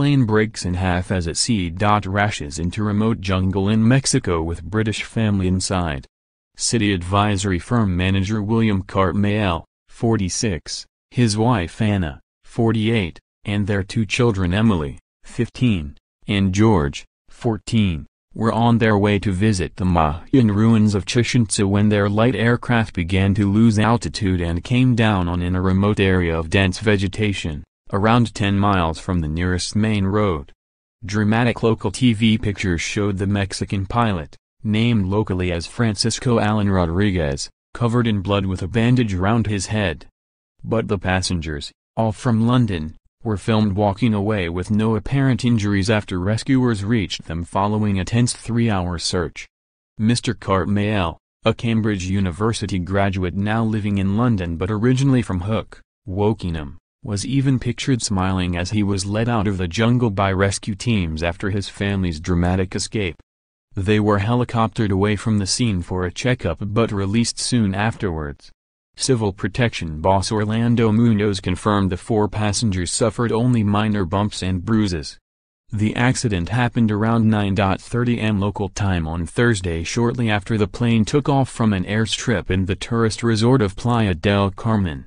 plane breaks in half as it sea. Rashes into remote jungle in Mexico with British family inside. City advisory firm manager William Cartmail, 46, his wife Anna, 48, and their two children Emily, 15, and George, 14, were on their way to visit the Mayan ruins of Chichen Itza when their light aircraft began to lose altitude and came down on in a remote area of dense vegetation around 10 miles from the nearest main road. Dramatic local TV pictures showed the Mexican pilot, named locally as Francisco Alan Rodriguez, covered in blood with a bandage round his head. But the passengers, all from London, were filmed walking away with no apparent injuries after rescuers reached them following a tense three-hour search. Mr. Cartmail, a Cambridge University graduate now living in London but originally from Hook, Wokingham, was even pictured smiling as he was led out of the jungle by rescue teams after his family's dramatic escape. They were helicoptered away from the scene for a checkup but released soon afterwards. Civil protection boss Orlando Munoz confirmed the four passengers suffered only minor bumps and bruises. The accident happened around 9.30 am local time on Thursday shortly after the plane took off from an airstrip in the tourist resort of Playa del Carmen.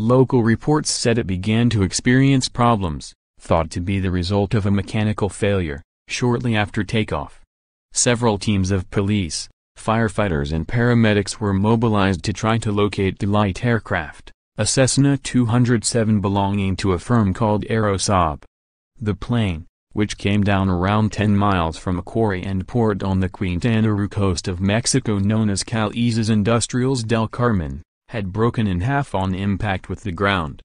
Local reports said it began to experience problems, thought to be the result of a mechanical failure, shortly after takeoff. Several teams of police, firefighters and paramedics were mobilized to try to locate the light aircraft, a Cessna 207 belonging to a firm called Aerosob. The plane, which came down around 10 miles from a quarry and port on the Quintana Roo coast of Mexico known as Calizes Industrials del Carmen, had broken in half on impact with the ground.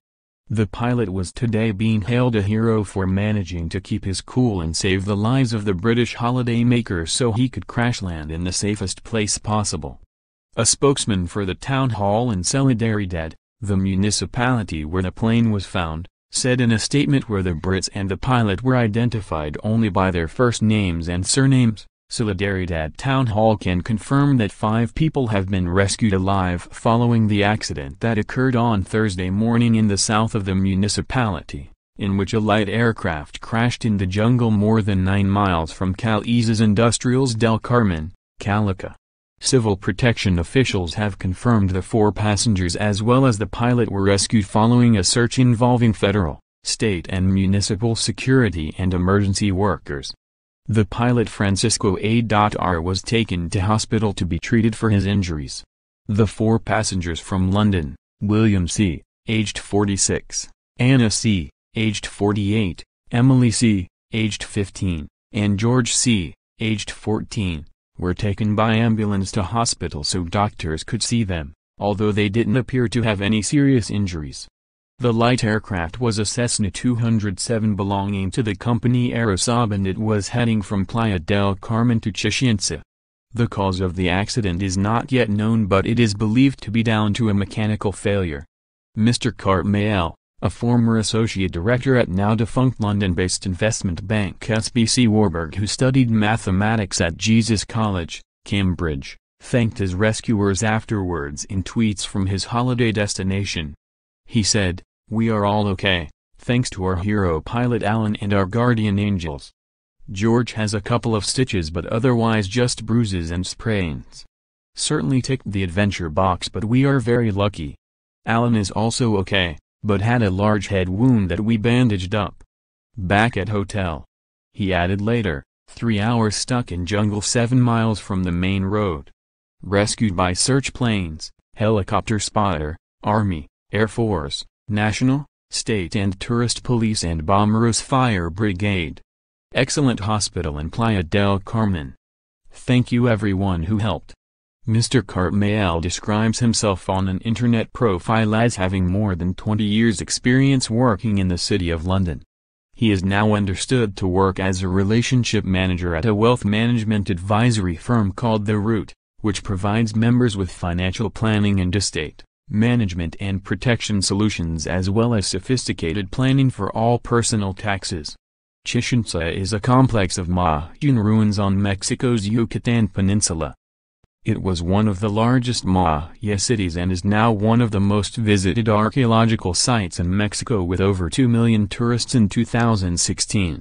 The pilot was today being hailed a hero for managing to keep his cool and save the lives of the British holidaymakers so he could crash land in the safest place possible. A spokesman for the town hall in Solidaridad, the municipality where the plane was found, said in a statement where the Brits and the pilot were identified only by their first names and surnames, Solidaridad Town Hall can confirm that five people have been rescued alive following the accident that occurred on Thursday morning in the south of the municipality, in which a light aircraft crashed in the jungle more than nine miles from Caliza's Industrials del Carmen, Calica. Civil protection officials have confirmed the four passengers as well as the pilot were rescued following a search involving federal, state and municipal security and emergency workers. The pilot Francisco A.R was taken to hospital to be treated for his injuries. The four passengers from London, William C., aged 46, Anna C., aged 48, Emily C., aged 15, and George C., aged 14, were taken by ambulance to hospital so doctors could see them, although they didn't appear to have any serious injuries. The light aircraft was a Cessna 207 belonging to the company Aerosab and it was heading from Playa del Carmen to Chichén The cause of the accident is not yet known but it is believed to be down to a mechanical failure. Mr. Cartmael, a former associate director at now-defunct London-based investment bank SBC Warburg who studied mathematics at Jesus College, Cambridge, thanked his rescuers afterwards in tweets from his holiday destination. He said, We are all okay, thanks to our hero pilot Alan and our guardian angels. George has a couple of stitches but otherwise just bruises and sprains. Certainly ticked the adventure box but we are very lucky. Alan is also okay, but had a large head wound that we bandaged up. Back at hotel. He added later, three hours stuck in jungle seven miles from the main road. Rescued by search planes, helicopter spotter, army, Air Force, National, State and Tourist Police and Bomberos Fire Brigade. Excellent hospital in Playa del Carmen. Thank you everyone who helped. Mr. Cartmail describes himself on an internet profile as having more than 20 years experience working in the City of London. He is now understood to work as a relationship manager at a wealth management advisory firm called The Root, which provides members with financial planning and estate management and protection solutions as well as sophisticated planning for all personal taxes. Chichen Itza is a complex of Mayan ruins on Mexico's Yucatan Peninsula. It was one of the largest Maya cities and is now one of the most visited archaeological sites in Mexico with over 2 million tourists in 2016.